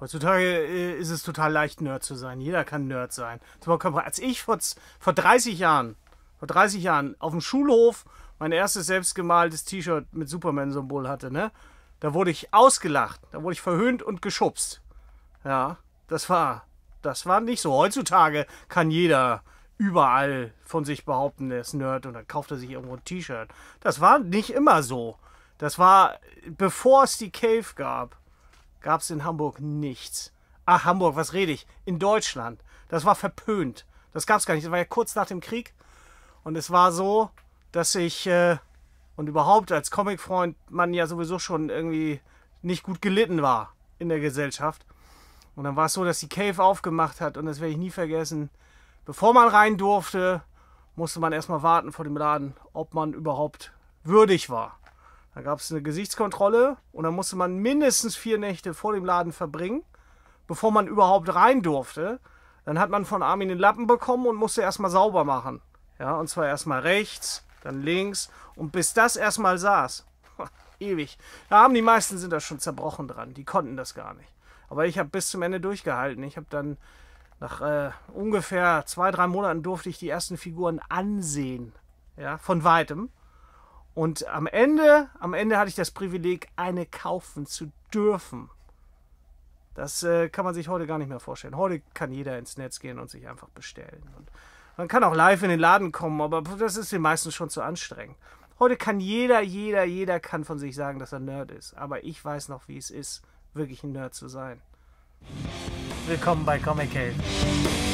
Heutzutage äh, ist es total leicht, Nerd zu sein. Jeder kann Nerd sein. Als ich vor, vor 30 Jahren, vor 30 Jahren auf dem Schulhof mein erstes selbstgemaltes T-Shirt mit Superman-Symbol hatte, ne? Da wurde ich ausgelacht, da wurde ich verhöhnt und geschubst. Ja, das war, das war nicht so. Heutzutage kann jeder überall von sich behaupten, er ist Nerd und dann kauft er sich irgendwo ein T-Shirt. Das war nicht immer so. Das war, bevor es die Cave gab gab es in Hamburg nichts. Ach, Hamburg, was rede ich? In Deutschland. Das war verpönt. Das gab es gar nicht. Das war ja kurz nach dem Krieg. Und es war so, dass ich äh, und überhaupt als Comicfreund man ja sowieso schon irgendwie nicht gut gelitten war in der Gesellschaft. Und dann war es so, dass die Cave aufgemacht hat und das werde ich nie vergessen. Bevor man rein durfte, musste man erstmal warten vor dem Laden, ob man überhaupt würdig war. Da gab es eine Gesichtskontrolle und da musste man mindestens vier Nächte vor dem Laden verbringen, bevor man überhaupt rein durfte. Dann hat man von Armin den Lappen bekommen und musste erstmal sauber machen. Ja, und zwar erstmal rechts, dann links und bis das erstmal saß. Ewig. Da haben die meisten sind da schon zerbrochen dran. Die konnten das gar nicht. Aber ich habe bis zum Ende durchgehalten. Ich habe dann nach äh, ungefähr zwei, drei Monaten durfte ich die ersten Figuren ansehen. Ja, von weitem. Und am Ende, am Ende hatte ich das Privileg, eine kaufen zu dürfen. Das äh, kann man sich heute gar nicht mehr vorstellen. Heute kann jeder ins Netz gehen und sich einfach bestellen. Und man kann auch live in den Laden kommen, aber das ist den meisten schon zu anstrengend. Heute kann jeder, jeder, jeder kann von sich sagen, dass er Nerd ist. Aber ich weiß noch, wie es ist, wirklich ein Nerd zu sein. Willkommen bei Comic Cave.